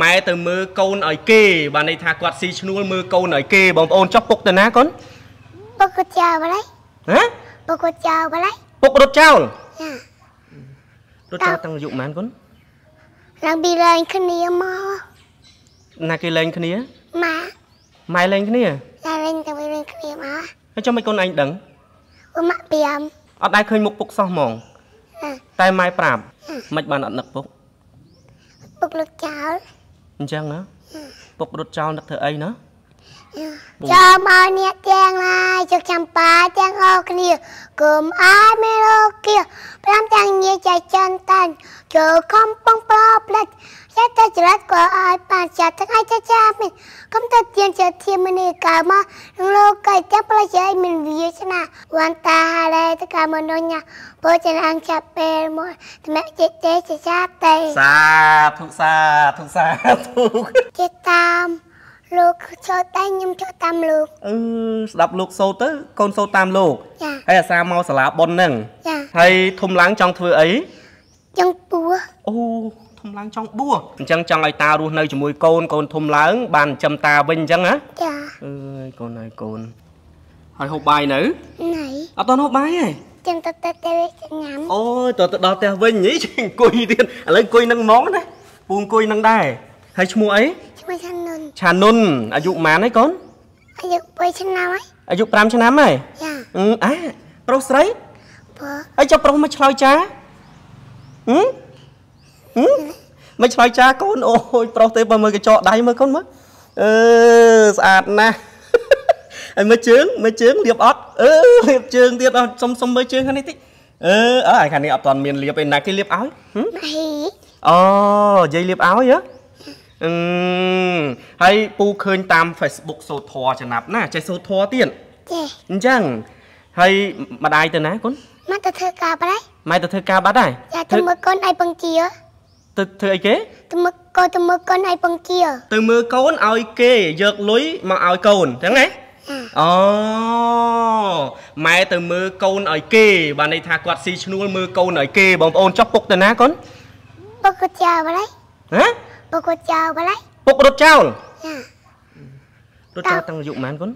ម៉ែទៅមើលកូនឲ្យគេបានន័យថាគាត់ស៊ីឈ្នួលមើលកូនឲ្យគេ បងប្អូនចុះពុកទៅណាកូនពុកគាត់ចោលបលៃហ៎ពុកគាត់ចោលបលៃពុករត់ចោលចារត់ចោលតាំងអាយុប៉ុន្មានកូនឡើងពីលេងគ្នាមកណាគេលេងគ្នាម៉ាម៉ែលេងគ្នាតែលេងតែលេងគ្នាមកហើយចុះមិនកូនឯងដឹងអ៊ំម៉ាក់ពីមអត់ដែរឃើញមុខពុកសោះហ្មងតែម៉ែប្រាប់មិនបានអត់នឹកពុកពុកលឹកចោលអញ្ចឹងណាពុករត់ចោលនឹកធ្វើអីណាចាំមកអ្នកទាំងឡាយជោគចាំប៉ាទាំងអស់គ្នាគុំអាយមេរោគៀប្រាំទាំងញាចៃចន្ទតាញ់ចូលកំពងប្រផ្លិចចាតែចរិតក៏ឲ្យបានចាទាំងឲ្យចាចាមិនកុំតែទៀនជាធាមនីកើមកក្នុងលោកកៃចាប់ប្រជ័យមានវាឆ្នាវ៉ាន់តាហារ៉េតកាមនុញ្ញាបើចាអង្គចាប់ពេលមកត្មែចិត្តទេចាចាទេសាធុសាធុសាធុចេតាមលោកចូលតែខ្ញុំចូលតាមលោកអឺស្ដាប់លោកសូទៅកូនសូតាមលោកហើយអាសាមកសាលាប៉ុនហ្នឹងហើយធំឡើងចង់ធ្វើអីចង់ពោះឡើងចង់បួសអញ្ចឹងចង់ឲ្យតារស់នៅជាមួយកូនកូនធំឡើងបានចិញ្ចឹមតាវិញអញ្ចឹងណាចាអើយកូនហើយកូនហើយហូបបាយនៅណៃអត់តហូបបាយទេចាំទៅទៅទៅញ៉ាំអូយតទៅដល់ផ្ទះវិញហីអង្គុយទៀតឥឡូវអង្គុយនឹងហ្មងណាពូអង្គុយនឹងដែរហើយឈ្មោះអីឈ្មោះឆានុនឆានុនអាយុប៉ុន្មានហើយកូនអាយុ3ឆ្នាំហើយអាយុ5ឆ្នាំហើយចាអឺប្រុសស្រីបើហើយចុះប្រុសមកឆ្លើយចាហឹមហឹមមិនឆ្លើយចាកូនអូយប្រុសទេបើមើលកញ្ចក់ដៃមើលកូនមើលអឺស្អាតណាស់ហើយមើលជើងមើលជើងលាបអត់អឺលាបជើងទៀតអូសុំសុំមើលជើងខាងនេះតិចអឺអើខាងនេះអត់ទាន់មានលាបឯណាគេលាបឲ្យអូយាយលាបឲ្យហ៎អឺហើយពូឃើញតាម Facebook សូធរចំណាប់ណា ចេះសូធរទៀតចេះអញ្ចឹងហើយម្ដាយទៅណាកូនម៉ែទៅធ្វើការបាត់ហើយម៉ែទៅធ្វើការបាត់ហើយចាទៅមើលកូនឲ្យពងជាទៅធ្វើអីគេទៅមើលកូនទៅមើលកូនឲ្យពងជាទៅមើលកូនឲ្យគេយកលុយមកឲ្យកូនចឹងណាអូម៉ែទៅមើលកូនឲ្យគេបានន័យថាគាត់ស៊ីឈ្នួលមើលកូនឲ្យគេ បងប្អូនចុះពុកទៅណាកូនពុកគាត់ចោលបាឡៃហ៎ពុកគាត់ចោលបាឡៃពុករត់ចោលចារត់ចោលតាំងអាយុប៉ុន្មានកូន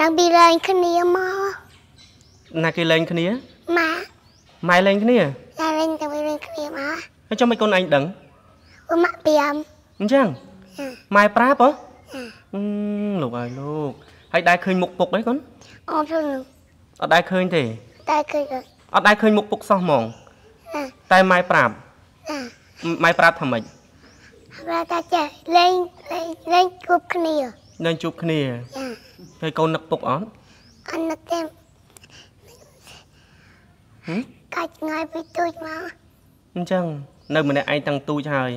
ឡើងពីលេងគ្នាមកណាគេលេងគ្នាម៉ាម៉ែលេងគ្នាតែលេងតែលេងគ្នាមកអញ្ចឹងមិនកូនឯងដឹងអ៊ំម៉ាក់ពីអមអញ្ចឹងម៉ែប្រាប់ហ៎អឺលោកហើយលោកហើយដែរឃើញមុខពុកទេកូនអត់ឃើញអត់ដែរឃើញទេតែឃើញអត់ដែរឃើញមុខពុកសោះហ្មងតែម៉ែប្រាប់ម៉ែប្រាប់ថាម៉េចប្រាប់ថាចេះលេងលេងលេងជួបគ្នាលេងជួបគ្នាហើយកូននឹកពុកអត់អត់នឹកទេកាច់ងាយពីទូចមកអញ្ចឹងនៅម្នាក់ឯងតាំងទូចហើយ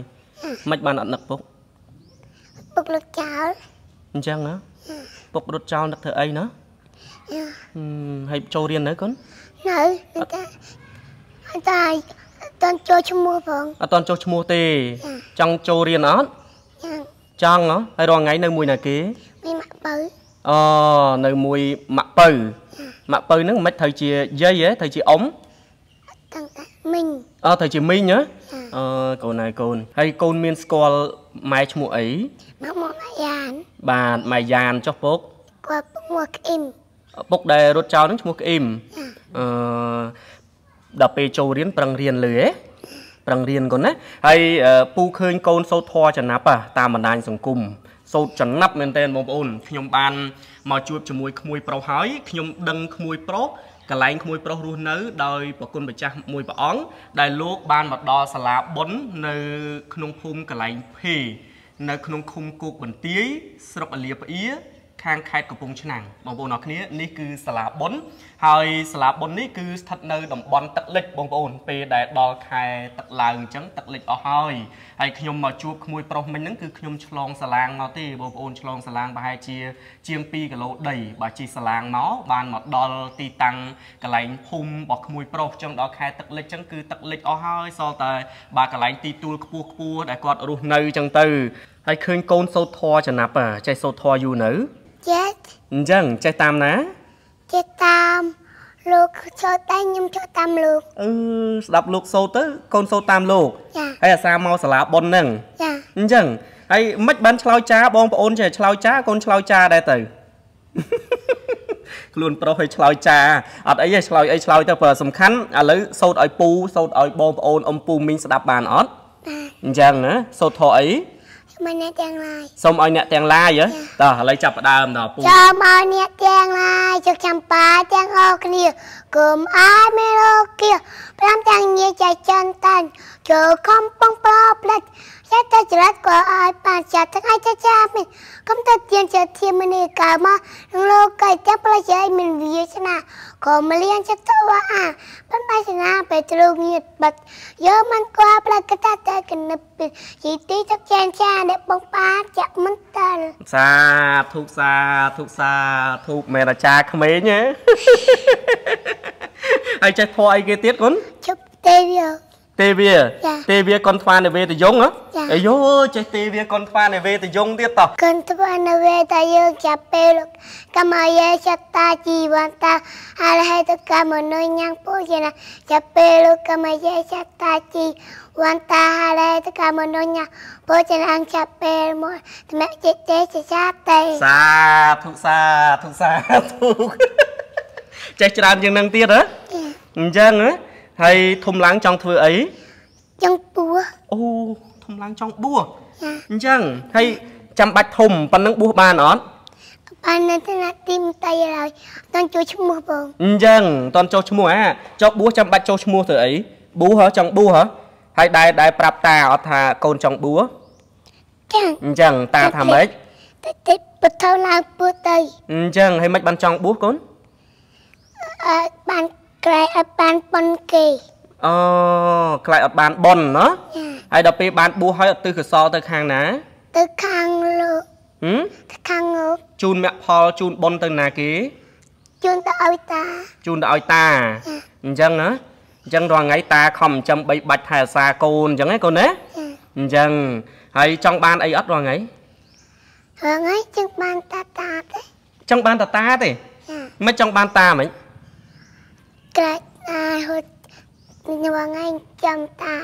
មិនបានអត់នឹកពុកពុកនឹកចោលអញ្ចឹងហ៎ពុករត់ចោលនឹកធ្វើអីណាហើយចូលរៀននៅកូននៅតែតែអត់តន់ចូលឈ្មោះផងអត់តន់ចូលឈ្មោះទេចង់ចូលរៀនអត់ចង់ហ៎ហើយរាល់ថ្ងៃនៅមួយណាគេមួយម៉ាក់បើអូនៅមួយម៉ាក់បើម៉ាក់បើហ្នឹងមិនត្រូវជាយាយទេត្រូវជាអ៊ំទាំងតែមីងអូត្រូវជាមីងហ៎អឺកូនហើយកូនហើយកូនមានស្គាល់ម៉ែឈ្មោះអីម៉ែម៉ែយ៉ានបាទម៉ែយ៉ានចុះពុកគាត់ឈ្មោះក្អ៊ីមពុកដែលរត់ចោលនឹងឈ្មោះក្អ៊ីមអឺដល់ពេលចូលរៀន ប្រឹងរៀនលឺហ៎ប្រឹងរៀនកូនណាហើយពូឃើញកូនសូត្រធរចំណាប់តាមបណ្ដាញសង្គមសូត្រចំណាប់មែនតើបងប្អូនខ្ញុំបានមកជួបជាមួយក្មួយប្រុសហើយខ្ញុំដឹងក្មួយប្រុសកលែងក្មួយប្រុសរស់នៅដោយប្រគុណម្ចាស់មួយព្រះអង្គដែលលោកបានមកដល់សាលាបុណ្យនៅក្នុងភូមិកលែងភីនៅក្នុងឃុំគោកបន្ទាយស្រុកអលាផ្អៀខាងខេត្តកំពង់ឆ្នាំងបងប្អូនអរគ្នានេះគឺសាលាបុនហើយសាលាបុននេះគឺស្ថិតនៅតំបន់ទឹកលិចបងប្អូនពេលដែលដល់ខែទឹកឡើងអញ្ចឹងទឹកលិចអស់ហើយហើយខ្ញុំមកជួបក្មួយប្រុសមិញហ្នឹងគឺខ្ញុំឆ្លងសាឡាងមកទេបងប្អូនឆ្លងសាឡាងប្រហែលជា ជាង2គីឡូដីបើជិះសាឡាងមកបានមកដល់ទីតាំងកន្លែងភូមិរបស់ក្មួយប្រុសអញ្ចឹងដល់ខែទឹកលិចអញ្ចឹងគឺទឹកលិចអស់ហើយសល់តែបាទកន្លែងទីទួលខ្ពស់ខ្ពស់ដែលគាត់រស់នៅអញ្ចឹងទៅហើយឃើញកូនសោតធរចំណាប់ចេះសោតធរយូរនៅចេះអញ្ចឹងចេះតាមណាចេះតាម លោកចូលតែខ្ញុំចូលតាមលោកអឺស្ដាប់លោក សូទៅកូនសូតាមលោកហើយអាសាមកសាលាប៉ុនហ្នឹងចាអញ្ចឹងហើយមិនបានឆ្លោយចាបងប្អូនចេះឆ្លោយចាកូនឆ្លោយចាដែរទៅខ្លួនប្រុសឲ្យឆ្លោយចាអត់អីទេឆ្លោយអីឆ្លោយទៅបើសំខាន់ឥឡូវសូតឲ្យពូសូតឲ្យបងប្អូនអ៊ំពូមីងស្ដាប់បានអត់អញ្ចឹងណាសូតធោះអីសូមឲ្យអ្នកទាំងឡាយសូមឲ្យអ្នកទាំងឡាយហ៎តោះឥឡូវចាប់ផ្ដើមដល់ពូសូមឲ្យអ្នកទាំងឡាយជោគចាំប៉ាទាំងអស់គ្នាគុំអាយមេរោគៀប្រាំទាំងញាចៃចន្ទតានចូលកំពងប្រផ្លិចចេះតែចរិតក៏ឲ្យបានចាប់ទឹកឲ្យចាស់មានកុំតែទៀនជាធាមនីកើមកលោកកៃតែប្រជ័យមានវាសនាក៏មលៀនចិត្តទៅអាប៉ុន្តែសនាពេលទ្រូងៀតបាត់យើមិនគាល់ប្រកតតែគណិតពីជីទីទឹកចែងចាអ្នកបងប៉ាចាក់មិនតលសាធុសាធុសាធុមេរាចាក្មេងហ៎ហើយចេះធေါ်អីគេទៀតគុនឈប់ទេវាទេវាទេវាកុនថ្វានវេតយងអាយូចេះទេវាកុនថ្វានវេតយងទៀតតោះកុនថ្វានវេតយងចាប់ពេលកម្មយេសតាជីវន្តអរហេតុកម្មនុញញពូជនាចាប់ពេលកម្មយេសតាជីវន្តអរហេតុកម្មនុញញពូជនាចាប់ពេលមកត្មែចិត្តទេចាតេសាធុសាធុសាធុចេះច្រើនជាងនឹងទៀតហ៎អញ្ចឹងហ៎ហើយធំឡើងចង់ធ្វើអីចង់បួសអូធំឡើងចង់បួសអញ្ចឹងហើយចាំបាច់ធំប៉ុណ្ណឹងបួសបានអត់បាននៅថ្នាក់ទីមតៃឡើយតន់ចូលឈ្មោះបង អញ្ចឹងតន់ចូលឈ្មោះអាចុះបួសចាំបាច់ចូលឈ្មោះធ្វើអីបួសហ៎ចង់បួសហ៎ហើយដែរដែរប្រាប់តាអត់ថាកូនចង់បួសចឹងអញ្ចឹងតាថាម៉េចតិចតិចបើទៅឡើងពោះទៅអញ្ចឹងហើយមិនបានចង់បួសកូនអឺបានក្រែអត់បានប៉ុនគេអូក្រែអត់បានប៉ុនណាហើយដល់ពេលបានបួសហើយអត់ទិសកសលទៅខាងណាទៅខាងលោកហឹមខាងលោកជូនមគ្គផលជូនប៉ុនទៅណាគេជូនទៅឲ្យតាជូនទៅឲ្យតាអញ្ចឹងណាអញ្ចឹងរាល់ថ្ងៃតាខំចិញ្ចឹមបីបាច់ថែសារកូនអញ្ចឹងហ៎កូនណាអញ្ចឹងហើយចង់បានអីអត់រាល់ថ្ងៃរាល់ថ្ងៃចង់បានតាតាទេចង់បានតាតាទេ មិនចង់បានតាហ្មងក្រាច់តាហត់ញ៉ាំថ្ងៃចាំតា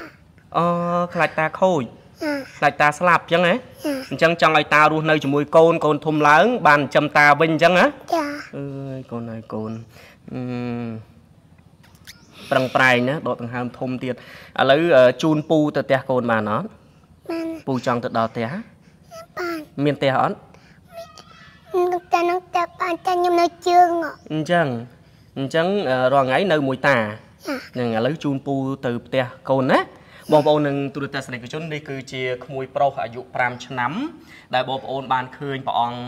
អូខ្លាចតាខូចខ្លាចតាស្លាប់អញ្ចឹងណាអញ្ចឹងចង់ឲ្យតារស់នៅជាមួយកូនកូនធំឡើង បានចាំតាវិញអញ្ចឹងណាចាអើយកូនហើយកូនអឺប្រឹងប្រែងណាដកដង្ហើមធំទៀតឥឡូវជូនពូទៅផ្ទះកូនបានអត់បានពូចង់ទៅដល់ផ្ទះបានមានផ្ទះអត់តែនឹងតែបានតែខ្ញុំនៅជើងអញ្ចឹងអញ្ចឹងរាល់ថ្ងៃនៅមួយតាហ្នឹងឥឡូវជូនពូទៅផ្ទះកូនណាបងប្អូននឹងទូរទស្សនិកជននេះគឺជាក្មួយប្រុសអាយុ5ឆ្នាំ ដែលបងប្អូនបានឃើញព្រះអង្គ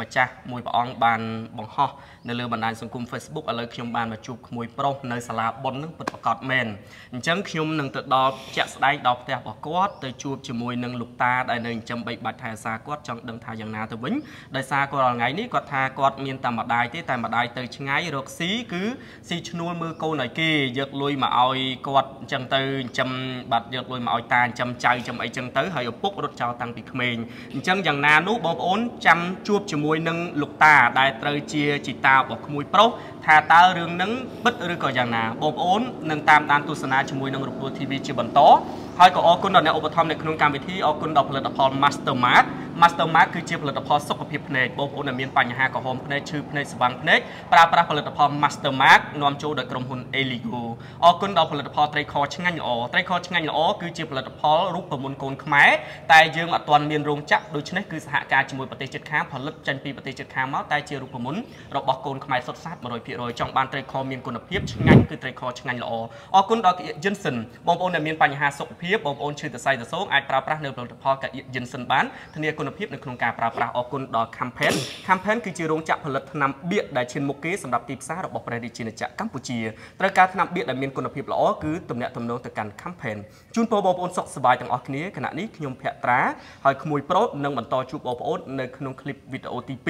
ម្ចាស់មួយព្រះអង្គបានបង្ហោះនៅលើបណ្ដាញសង្គម Facebook ឥឡូវខ្ញុំបានមកជួបក្មួយប្រុសនៅសាលាបុណ្យនឹងពិតប្រាកដមែនអញ្ចឹងខ្ញុំនឹងទៅដល់ជាក់ស្ដែងដល់ផ្ទះរបស់គាត់ទៅជួបជាមួយនឹងលោកតាដែលនៅចិញ្ចឹមបីបាច់ថែសារគាត់ចង់ដឹងថាយ៉ាងណាទៅវិញដោយសារគាត់រាល់ថ្ងៃនេះគាត់ថាគាត់មានតែម្ដាយទេតែម្ដាយទៅឆ្ងាយរកស៊ីគឺស៊ីឈ្នួលមើលកូនឲ្យគេយកលុយមកឲ្យគាត់អញ្ចឹងទៅចិញ្ចឹមបាត់ត់យកលុយមកឲ្យតាចិញ្ចឹមចៅចិញ្ចឹមអីចឹងទៅហើយឪពុករត់ចោលតាំងពីក្មេងអញ្ចឹងយ៉ាងណានោះបងប្អូនចាំជួបជាមួយនឹងលោកតាដែលត្រូវជាជីតារបស់ក្មួយប្រុសថាតើរឿងនឹងពិតឬក៏យ៉ាងណាបងប្អូននឹងតាមដាន ទស្សនាជាមួយនឹងរពល TV ជាបន្តហើយក៏អរគុណដល់អ្នកឧបត្ថម្ភនៅក្នុងកម្មវិធីអរគុណដល់ផលិតផល Mastermart Mastermart គឺជាផលិតផលសុខភាពភ្នែកបងប្អូនដែលមានបញ្ហាក្រហមភ្នែកឈឺភ្នែកស្វាំងភ្នែកប្រើប្រាស់ផលិតផល Mastermart នាំចូលដោយក្រុមហ៊ុន Eligo អរគុណដល់ផលិតផលត្រីខឆ្ងាញ់ល្អត្រីខឆ្ងាញ់ល្អគឺជាផលិតផលរូបមន្តកូនខ្មែរតែយើងអត់ទាន់មានរោងចក្រដូច្នេះគឺសហការជាមួយប្រទេសជិតខាងផលិតចេញពីប្រទេសជិតខាងមកតែជារូបមន្តរបស់កូនខ្មែរសុទ្ធសាធ100%ចង់បានត្រីខមានគុណភាពឆ្ងាញ់គឺត្រីខឆ្ងាញ់ល្អអរគុណដល់ Jensen បងប្អូនដែលមានបញ្ហាសុខភាពភាពបងប្អូនឈឺសរសៃសរសូងអាចប្រើប្រាស់នៅផលិតផលកាយ Jensen បានធានាគុណភាពនៅក្នុងការប្រើប្រាស់អរគុណដល់ Campaign Campaign គឺជារោងចក្រផលិតថ្នាំបៀកដែលឈានមុខគេសម្រាប់ទីផ្សាររបស់ព្រះរាជាណាចក្រកម្ពុជាត្រូវការថ្នាំបៀកដែលមានគុណភាពល្អគឺទំនាក់ទំនងទៅកាន់ Campaign ជូនពរបងប្អូនសុខសប្បាយទាំងអស់គ្នាខណៈនេះខ្ញុំភក្ត្រាហើយក្មួយប្រូតនឹងបន្តជួបបងប្អូននៅក្នុងคลิปវីដេអូទី2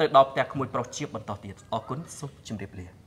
ទៅដល់ផ្ទះក្មួយប្រុសជាបន្តទៀតអរគុណសូមជម្រាបលា